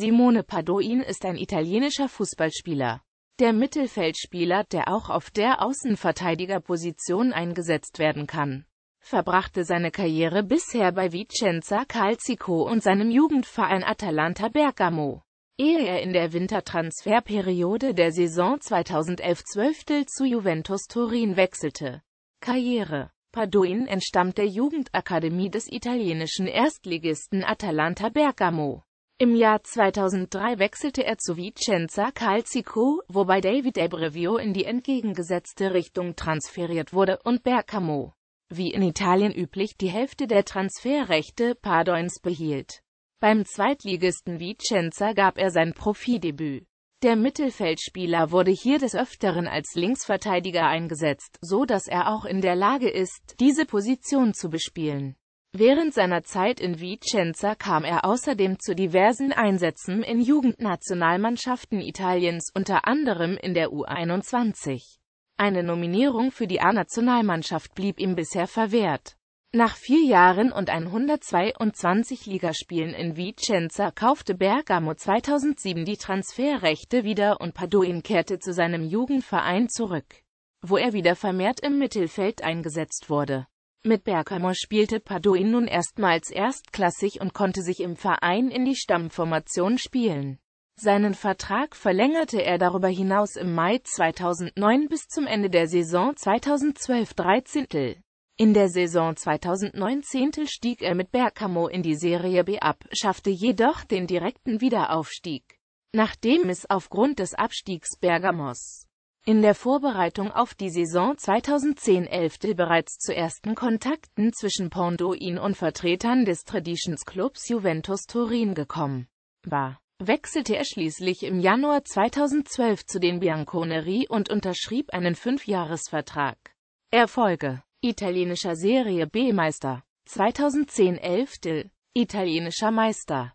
Simone Padoin ist ein italienischer Fußballspieler. Der Mittelfeldspieler, der auch auf der Außenverteidigerposition eingesetzt werden kann, verbrachte seine Karriere bisher bei Vicenza Calcico und seinem Jugendverein Atalanta Bergamo, ehe er in der Wintertransferperiode der Saison 2011-12 zu Juventus Turin wechselte. Karriere Padoin entstammt der Jugendakademie des italienischen Erstligisten Atalanta Bergamo. Im Jahr 2003 wechselte er zu Vicenza Calcico, wobei David Abrevio in die entgegengesetzte Richtung transferiert wurde, und Bergamo, wie in Italien üblich, die Hälfte der Transferrechte Pardoins behielt. Beim Zweitligisten Vicenza gab er sein Profidebüt. Der Mittelfeldspieler wurde hier des Öfteren als Linksverteidiger eingesetzt, so dass er auch in der Lage ist, diese Position zu bespielen. Während seiner Zeit in Vicenza kam er außerdem zu diversen Einsätzen in Jugendnationalmannschaften Italiens, unter anderem in der U21. Eine Nominierung für die A-Nationalmannschaft blieb ihm bisher verwehrt. Nach vier Jahren und 122 Ligaspielen in Vicenza kaufte Bergamo 2007 die Transferrechte wieder und Padoin kehrte zu seinem Jugendverein zurück, wo er wieder vermehrt im Mittelfeld eingesetzt wurde. Mit Bergamo spielte Paduin nun erstmals erstklassig und konnte sich im Verein in die Stammformation spielen. Seinen Vertrag verlängerte er darüber hinaus im Mai 2009 bis zum Ende der Saison 2012-13. In der Saison 2019 10 stieg er mit Bergamo in die Serie B ab, schaffte jedoch den direkten Wiederaufstieg, nachdem es aufgrund des Abstiegs Bergamos in der Vorbereitung auf die Saison 2010-11 bereits zu ersten Kontakten zwischen Pondoin und Vertretern des Traditionsclubs Juventus Turin gekommen war wechselte er schließlich im Januar 2012 zu den Bianconeri und unterschrieb einen Fünfjahresvertrag. Erfolge Italienischer Serie B-Meister 2010-11 Italienischer Meister